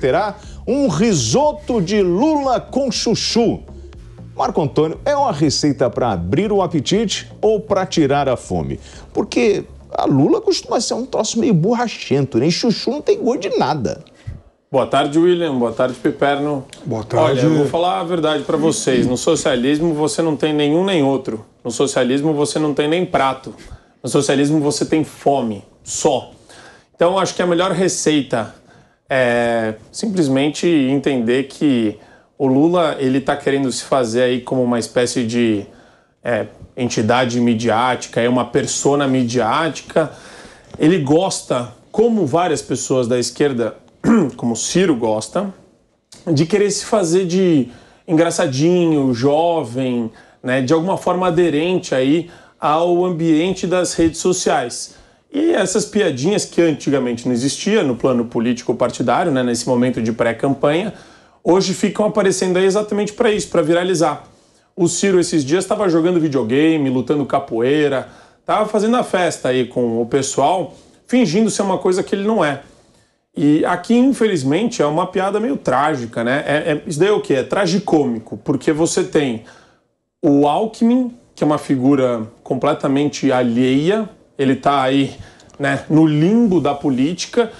terá um risoto de lula com chuchu. Marco Antônio, é uma receita para abrir o apetite ou para tirar a fome? Porque a lula costuma ser um troço meio borrachento, nem né? chuchu não tem gosto de nada. Boa tarde, William. Boa tarde, Piperno. Boa tarde. Olha, eu vou falar a verdade para vocês. No socialismo você não tem nenhum nem outro. No socialismo você não tem nem prato. No socialismo você tem fome, só. Então acho que a melhor receita é simplesmente entender que o Lula ele está querendo se fazer aí como uma espécie de é, entidade midiática, é uma persona midiática. Ele gosta, como várias pessoas da esquerda, como Ciro gosta, de querer se fazer de engraçadinho, jovem, né, de alguma forma aderente aí ao ambiente das redes sociais. E essas piadinhas que antigamente não existia no plano político partidário, né, nesse momento de pré-campanha, hoje ficam aparecendo aí exatamente para isso, para viralizar. O Ciro esses dias estava jogando videogame, lutando capoeira, estava fazendo a festa aí com o pessoal, fingindo ser uma coisa que ele não é. E aqui, infelizmente, é uma piada meio trágica, né? É, é, isso daí é o quê? É tragicômico, porque você tem o Alckmin, que é uma figura completamente alheia ele está aí né, no limbo da política.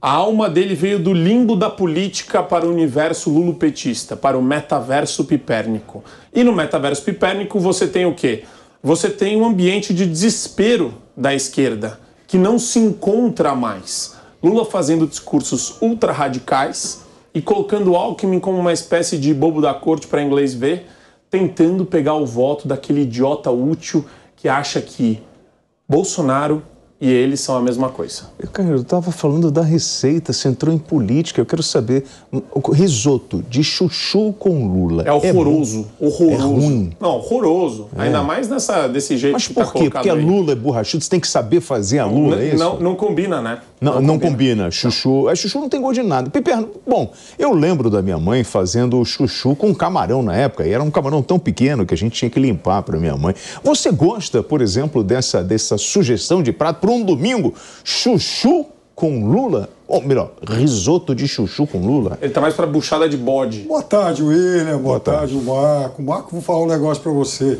A alma dele veio do limbo da política para o universo lulopetista, para o metaverso pipérnico. E no metaverso pipérnico você tem o quê? Você tem um ambiente de desespero da esquerda, que não se encontra mais. Lula fazendo discursos ultra radicais e colocando Alckmin como uma espécie de bobo da corte para inglês ver, tentando pegar o voto daquele idiota útil que acha que Bolsonaro e eles são a mesma coisa. Eu, cara, eu estava falando da receita, você entrou em política, eu quero saber. Risoto de chuchu com lula. É horroroso. É horroroso. É ruim. Não, horroroso. É. Ainda mais nessa, desse jeito Mas que por tá quê? Porque é a lula é borrachudo você tem que saber fazer a lula, é não, é isso? Não, não combina, né? Não, não, não combina. combina. Chuchu. A é, chuchu não tem gosto de nada. Piperno. Bom, eu lembro da minha mãe fazendo chuchu com camarão na época. E era um camarão tão pequeno que a gente tinha que limpar para minha mãe. Você gosta, por exemplo, dessa, dessa sugestão de prato? para um domingo. Chuchu com Lula ou melhor, risoto de chuchu com Lula. Ele tá mais para buchada de bode. Boa tarde, William. Boa, Boa tarde. Marco. Marco, vou falar um negócio para você.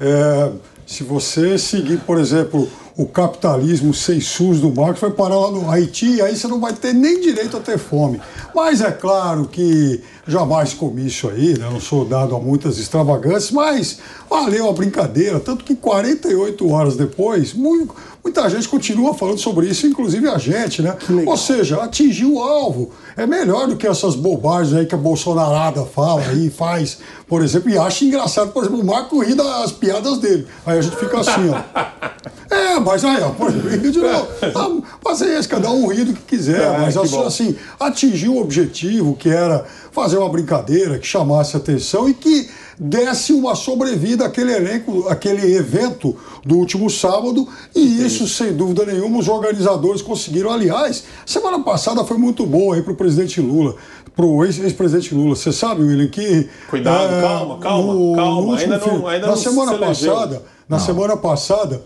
É, se você seguir, por exemplo, o capitalismo sem SUS do Marx vai parar lá no Haiti, aí você não vai ter nem direito a ter fome. Mas é claro que jamais comi isso aí, né? não sou dado a muitas extravagâncias, mas valeu a brincadeira, tanto que 48 horas depois, muito, muita gente continua falando sobre isso, inclusive a gente, né? Ou seja, atingiu o alvo. É melhor do que essas bobagens aí que a Bolsonarada fala e faz, por exemplo, e acha engraçado, por exemplo, o Marco rir das piadas dele. Aí a gente fica assim, ó. É, mas aí, ó, pô, de novo, ah, mas é esse, cada um ri que quiser, é, mas que assim, atingiu o objetivo que era fazer uma brincadeira que chamasse atenção e que desse uma sobrevida àquele elenco, aquele evento do último sábado, e isso, sem dúvida nenhuma, os organizadores conseguiram. Aliás, semana passada foi muito boa aí para o presidente Lula pro ex-presidente Lula. Você sabe, William, que. Cuidado, é, calma, calma, no, calma. No ainda não, ainda na não semana se passada, Na não. semana passada,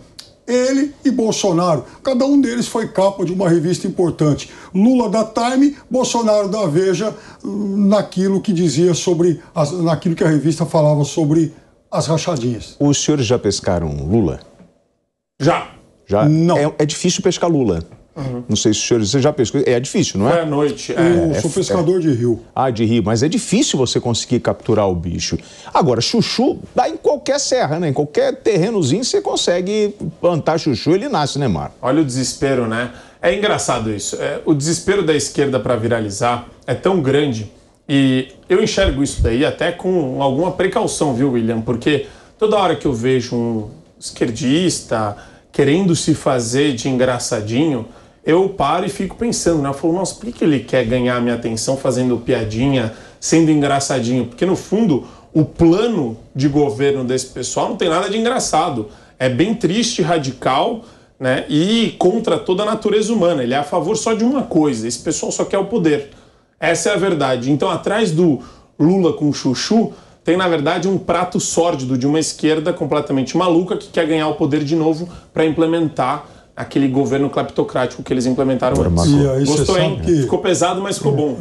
ele e Bolsonaro. Cada um deles foi capa de uma revista importante. Lula da Time, Bolsonaro da Veja, hum, naquilo que dizia sobre. naquilo que a revista falava sobre as rachadinhas. Os senhores já pescaram Lula? Já. Já? Não. É, é difícil pescar Lula. Uhum. Não sei se os senhores. Você já pescou? É, é difícil, não é? É à noite. É. Eu é, é sou pescador é, de rio. Ah, de rio. Mas é difícil você conseguir capturar o bicho. Agora, chuchu, dá em qualquer serra, né? Em qualquer terrenozinho você consegue plantar chuchu, ele nasce, né, Mar? Olha o desespero, né? É engraçado isso. É, o desespero da esquerda para viralizar é tão grande e eu enxergo isso daí até com alguma precaução, viu, William? Porque toda hora que eu vejo um esquerdista querendo se fazer de engraçadinho, eu paro e fico pensando, né? Eu falo, nossa, por que ele quer ganhar minha atenção fazendo piadinha, sendo engraçadinho? Porque no fundo o plano de governo desse pessoal não tem nada de engraçado. É bem triste, radical né? e contra toda a natureza humana. Ele é a favor só de uma coisa: esse pessoal só quer o poder. Essa é a verdade. Então, atrás do Lula com chuchu, tem na verdade um prato sórdido de uma esquerda completamente maluca que quer ganhar o poder de novo para implementar aquele governo cleptocrático que eles implementaram antes. É Gostou, hein? Que... Ficou pesado, mas ficou é bom.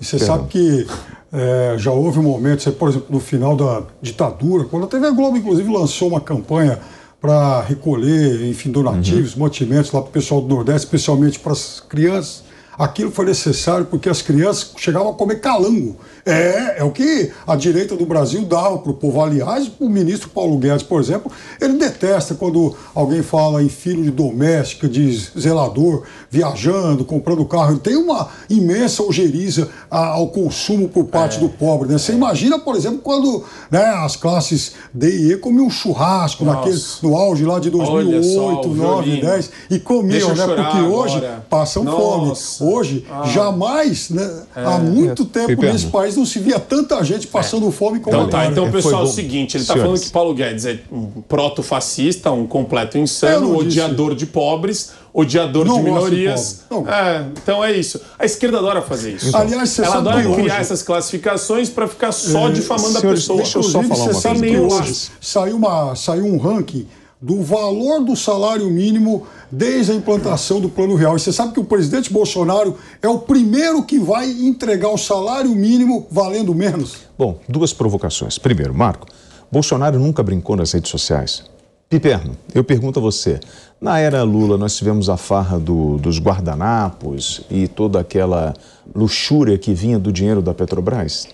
E você sabe que é, já houve um momento, por exemplo, no final da ditadura, quando a TV Globo, inclusive, lançou uma campanha para recolher, enfim, donativos, uhum. mantimentos lá para o pessoal do Nordeste, especialmente para as crianças. Aquilo foi necessário porque as crianças chegavam a comer calango. É, é o que a direita do Brasil dava para o povo. Aliás, o ministro Paulo Guedes, por exemplo, ele detesta quando alguém fala em filho de doméstica, de zelador, viajando, comprando carro. Ele tem uma imensa ojeriza ao consumo por parte é. do pobre. Né? Você é. imagina, por exemplo, quando né, as classes D e E comiam um churrasco naquele, no auge lá de 2008, só, 9, 10 e comiam, né? Porque agora. hoje passam Nossa. fome hoje, ah. jamais, né, é. há muito é. tempo nesse país não se via tanta gente é. passando é. fome como então, tá, agora. Tá, então, é, pessoal, é o seguinte, ele está falando que Paulo Guedes é um proto-fascista, um completo insano, odiador disse. de pobres, odiador não de minorias. De é, então é isso. A esquerda adora fazer isso. Então, Aliás, você Ela sabe adora criar hoje. essas classificações para ficar só difamando senhores, a pessoa. Deixa eu só falar uma coisa. saiu, uma, saiu um ranking do valor do salário mínimo desde a implantação do Plano Real. E você sabe que o presidente Bolsonaro é o primeiro que vai entregar o salário mínimo valendo menos? Bom, duas provocações. Primeiro, Marco, Bolsonaro nunca brincou nas redes sociais. Piperno, eu pergunto a você. Na era Lula, nós tivemos a farra do, dos guardanapos e toda aquela luxúria que vinha do dinheiro da Petrobras?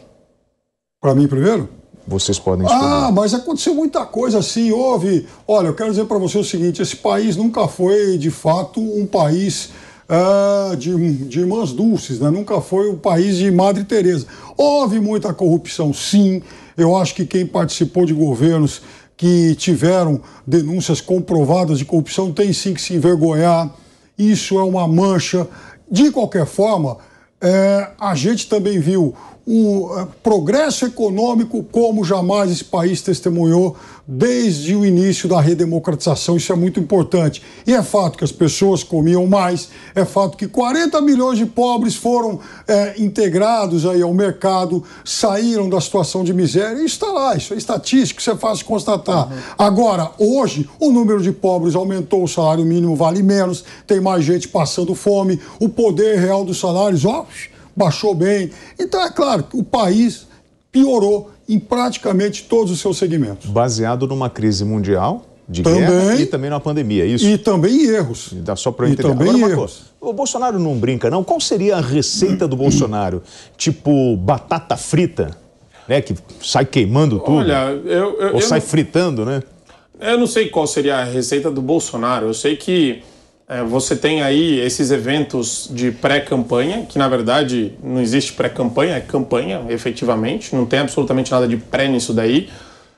Para mim, primeiro? vocês podem ah, estudar. Ah, mas aconteceu muita coisa assim, houve. Olha, eu quero dizer para você o seguinte: esse país nunca foi, de fato, um país. Uh, de, de irmãs dulces, né? nunca foi o um país de Madre Teresa. Houve muita corrupção, sim. Eu acho que quem participou de governos que tiveram denúncias comprovadas de corrupção tem sim que se envergonhar. Isso é uma mancha. De qualquer forma, é, a gente também viu um eh, progresso econômico como jamais esse país testemunhou desde o início da redemocratização. Isso é muito importante. E é fato que as pessoas comiam mais, é fato que 40 milhões de pobres foram é, integrados aí ao mercado, saíram da situação de miséria. Isso está lá, isso é estatístico, isso é fácil constatar. Uhum. Agora, hoje, o número de pobres aumentou, o salário mínimo vale menos, tem mais gente passando fome, o poder real dos salários, óbvio baixou bem. Então, é claro, o país piorou em praticamente todos os seus segmentos. Baseado numa crise mundial de também, guerra e também na pandemia, é isso? E também erros. E dá só para entender. também Agora, erros. Coisa, o Bolsonaro não brinca, não. Qual seria a receita do Bolsonaro? Tipo batata frita, né? Que sai queimando tudo. Olha, eu, eu, ou eu sai não... fritando, né? Eu não sei qual seria a receita do Bolsonaro. Eu sei que é, você tem aí esses eventos de pré-campanha, que na verdade não existe pré-campanha, é campanha efetivamente, não tem absolutamente nada de pré nisso daí.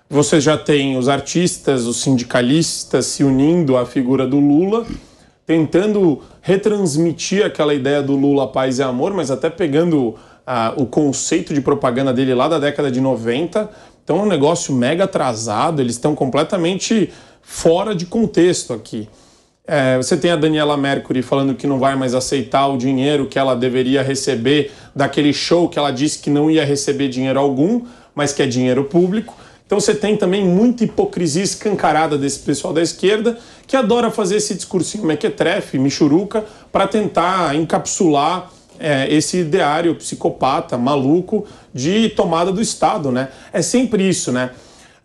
Você já tem os artistas, os sindicalistas se unindo à figura do Lula, tentando retransmitir aquela ideia do Lula paz e amor, mas até pegando ah, o conceito de propaganda dele lá da década de 90. Então é um negócio mega atrasado, eles estão completamente fora de contexto aqui. É, você tem a Daniela Mercury falando que não vai mais aceitar o dinheiro que ela deveria receber daquele show que ela disse que não ia receber dinheiro algum, mas que é dinheiro público. Então você tem também muita hipocrisia escancarada desse pessoal da esquerda que adora fazer esse discursinho mequetrefe, michuruca, para tentar encapsular é, esse ideário psicopata, maluco, de tomada do Estado, né? É sempre isso, né?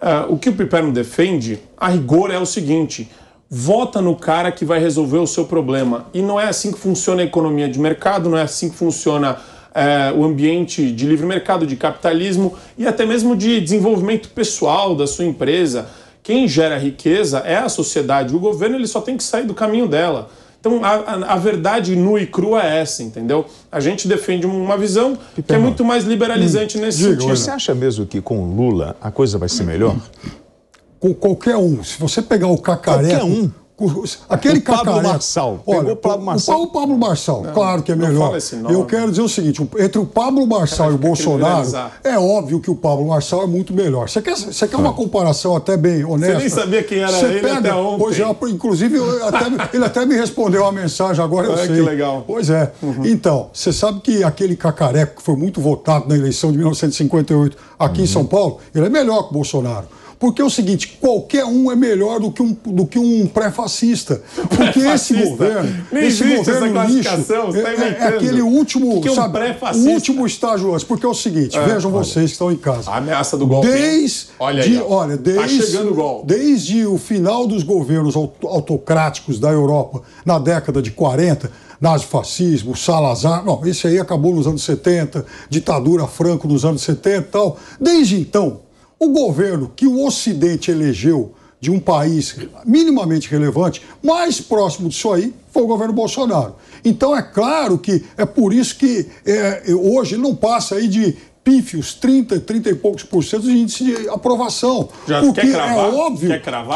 Uh, o que o Piperno defende, a rigor, é o seguinte: vota no cara que vai resolver o seu problema. E não é assim que funciona a economia de mercado, não é assim que funciona é, o ambiente de livre mercado, de capitalismo e até mesmo de desenvolvimento pessoal da sua empresa. Quem gera riqueza é a sociedade, o governo ele só tem que sair do caminho dela. Então, a, a, verdade nua e crua é essa, entendeu? A gente defende uma visão que é muito mais liberalizante hum, nesse diga, sentido. Você acha mesmo que com Lula a coisa vai ser melhor? com qualquer um. Se você pegar o Cacareco... Qualquer um? Aquele o Pablo cacareco. Marçal. Olha, Pegou o Pablo Marçal. O Pablo Marçal, não, claro que é melhor. Eu quero dizer o seguinte: entre o Pablo Marçal e o Bolsonaro, é óbvio que o Pablo Marçal é muito melhor. Você quer, você quer uma é. comparação até bem honesta? Você nem sabia quem era você ele pega, até ontem. Hoje, é, inclusive, até, ele até me respondeu a mensagem agora, eu sei. que legal. Pois é. Uhum. Então, você sabe que aquele cacareco que foi muito votado na eleição de 1958 aqui uhum. em São Paulo, ele é melhor que o Bolsonaro. Porque é o seguinte, qualquer um é melhor do que um, do que um pré-fascista. Porque esse governo, Nem esse governo lixo, é, tá é, é, aquele último, que que é um sabe, o último estágio antes. Porque é o seguinte, é, vejam olha, vocês que estão em casa. A ameaça do golpe. Desde, olha, aí, olha tá desde, tá chegando o golpe. Desde o final dos governos autocráticos da Europa, na década de 40, nazifascismo, Salazar, não, esse aí acabou nos anos 70, ditadura Franco nos anos 70 e tal. Desde então, o governo que o Ocidente elegeu de um país minimamente relevante, mais próximo disso aí, foi o governo Bolsonaro. Então é claro que é por isso que é, hoje não passa aí de pífios 30, 30 e poucos por cento de índice de aprovação. Já porque é cravar, é óbvio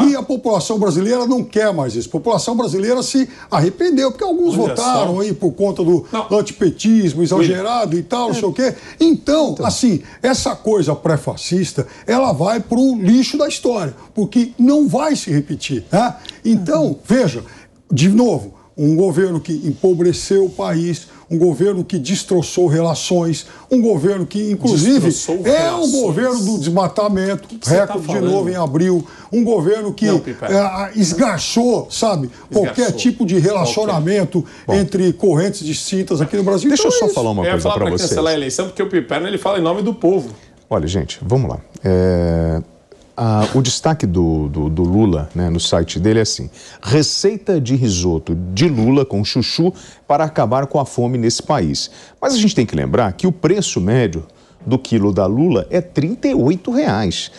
que a população brasileira não quer mais isso. A população brasileira se arrependeu, porque alguns Olha votaram só. aí por conta do, antipetismo exagerado Ui. e tal, não sei o quê. Então, então, assim, essa coisa pré-fascista, ela vai para o lixo da história, porque não vai se repetir. Né? Então, uhum. veja, de novo, um governo que empobreceu o país um governo que destroçou relações, um governo que, inclusive, destroçou é relações. um governo do desmatamento, tá recorde tá de novo em abril, um governo que Não, é, esgarçou, sabe, qualquer tipo de relacionamento okay. entre correntes distintas aqui no Brasil. Deixa então, eu só é falar uma eu coisa para vocês. cancelar a eleição, porque o Piperno ele fala em nome do povo. Olha, gente, vamos lá. É... Ah, o destaque do, do, do Lula né, no site dele é assim: receita de risoto de Lula com chuchu para acabar com a fome nesse país. Mas a gente tem que lembrar que o preço médio do quilo da Lula é R$ reais.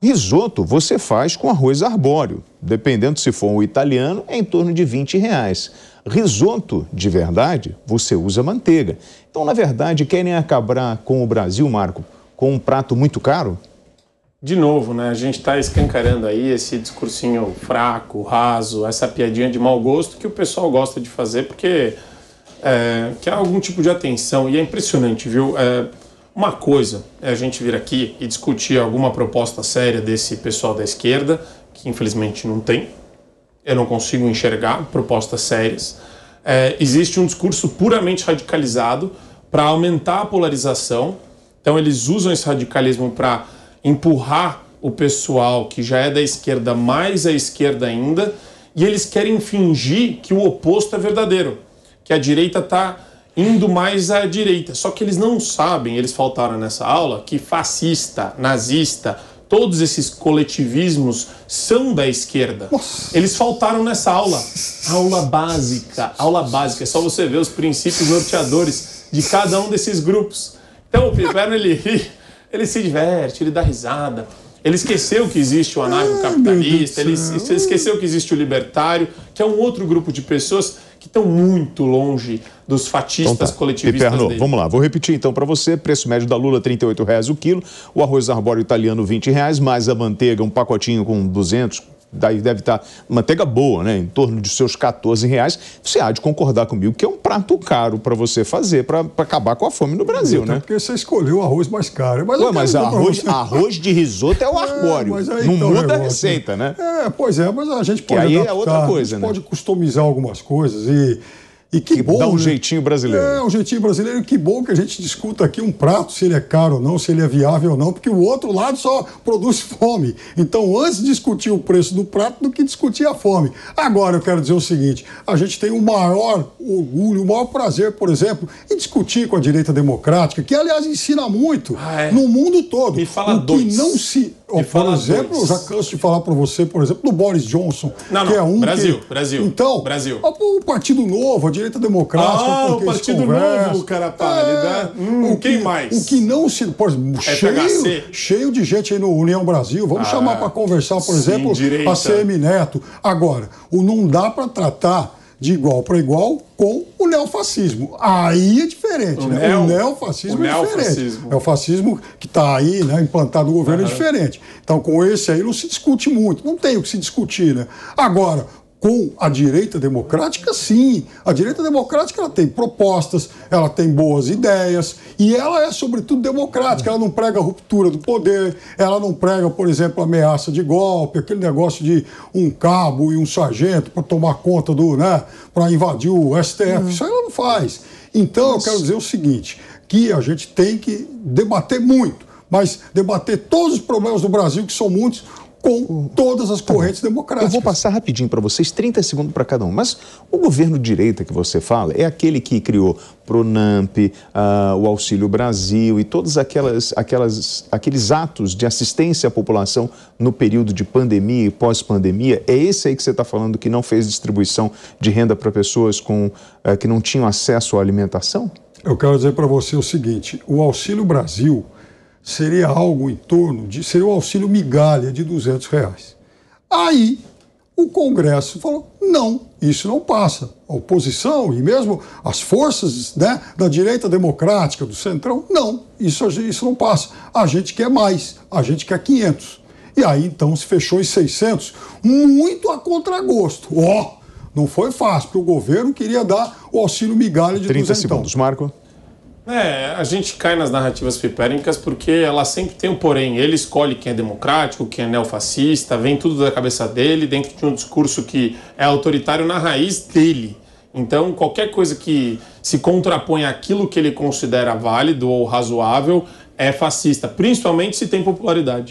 Risoto você faz com arroz arbóreo, dependendo se for um italiano, é em torno de 20 reais. Risoto de verdade, você usa manteiga. Então, na verdade, querem acabar com o Brasil, Marco, com um prato muito caro? de novo, né? A gente está escancarando aí esse discursinho fraco, raso, essa piadinha de mau gosto que o pessoal gosta de fazer porque é, quer é algum tipo de atenção. E é impressionante, viu? É, uma coisa é a gente vir aqui e discutir alguma proposta séria desse pessoal da esquerda, que infelizmente não tem. Eu não consigo enxergar propostas sérias. É, existe um discurso puramente radicalizado para aumentar a polarização. Então eles usam esse radicalismo para empurrar o pessoal que já é da esquerda mais à esquerda ainda, e eles querem fingir que o oposto é verdadeiro, que a direita está indo mais à direita. Só que eles não sabem, eles faltaram nessa aula, que fascista, nazista, todos esses coletivismos são da esquerda. Eles faltaram nessa aula. Aula básica, aula básica. É só você ver os princípios norteadores de cada um desses grupos. Então o Piperno ele ri ele se diverte, ele dá risada. Ele esqueceu que existe o anarcocapitalista, ele esqueceu que existe o libertário, que é um outro grupo de pessoas que estão muito longe dos fatistas então tá. coletivistas Piperno, dele. vamos lá, vou repetir então para você, preço médio da lula R$ reais o quilo, o arroz arbóreo italiano R$ reais, mais a manteiga, um pacotinho com 200, daí deve estar tá manteiga boa, né? Em torno de seus 14 reais. Você há de concordar comigo que é um prato caro para você fazer, para acabar com a fome no Brasil, né? Porque você escolheu o arroz mais caro. Mas, Ué, mas arroz, arroz de risoto é o arbóreo. É, não então, muda a né? receita, né? É, pois é, mas a gente pode. E aí é adaptar, é outra coisa, né? pode customizar algumas coisas e e que, que bom. Dá um né? jeitinho brasileiro. É, um jeitinho brasileiro. E que bom que a gente discuta aqui um prato, se ele é caro ou não, se ele é viável ou não, porque o outro lado só produz fome. Então, antes discutir o preço do prato do que discutir a fome. Agora, eu quero dizer o seguinte: a gente tem o maior orgulho, o maior prazer, por exemplo, em discutir com a direita democrática, que, aliás, ensina muito ah, é. no mundo todo. Me fala o dois. Que não se por exemplo, dois. já canso de falar para você, por exemplo, do Boris Johnson, não, não. que é um Brasil, que... Brasil. Então, Brasil. o Partido Novo, a direita democrática, ah, o Partido Novo, cara pálida. É, hum, o quem que, mais? O que não se, por exemplo, é cheio, cheio, de gente aí no União Brasil. Vamos ah, chamar para conversar, por sim, exemplo, direita. a CM Neto. Agora, o não dá para tratar de igual para igual com o neofascismo. Aí é diferente, o né? Neo, o neofascismo o é diferente. É o fascismo que está aí, né, implantado no governo, uhum. é diferente. Então, com esse aí não se discute muito, não tem o que se discutir, né? Agora, com a direita democrática, sim. A direita democrática ela tem propostas, ela tem boas ideias e ela é, sobretudo, democrática. Ela não prega a ruptura do poder, ela não prega, por exemplo, ameaça de golpe, aquele negócio de um cabo e um sargento para tomar conta do, né, para invadir o STF. Uhum. Isso ela não faz. Então, Nossa. eu quero dizer o seguinte, que a gente tem que debater muito mas debater todos os problemas do Brasil, que são muitos, com todas as tá correntes tá democráticas. Eu vou passar rapidinho para vocês, 30 segundos para cada um. Mas o governo de direita que você fala é aquele que criou Pronamp, uh, o Auxílio Brasil e todos aquelas, aquelas, aqueles atos de assistência à população no período de pandemia e pós-pandemia. É esse aí que você está falando que não fez distribuição de renda para pessoas com, uh, que não tinham acesso à alimentação? Eu quero dizer para você o seguinte: o Auxílio Brasil seria algo em torno de seria o auxílio migalha de 200 reais. Aí o Congresso falou: não, isso não passa. A oposição e mesmo as forças né, da direita democrática, do centrão, não, isso, isso não passa. A gente quer mais, a gente quer 500. E aí então se fechou em 600, muito a contragosto. Ó, oh, não foi fácil, porque o governo queria dar o auxílio migalha de 30 200. segundos, Marco. É, a gente cai nas narrativas pipéricas porque ela sempre tem um porém. Ele escolhe quem é democrático, quem é neofascista, vem tudo da cabeça dele, dentro de um discurso que é autoritário na raiz dele. Então, qualquer coisa que se contrapõe àquilo que ele considera válido ou razoável é fascista, principalmente se tem popularidade.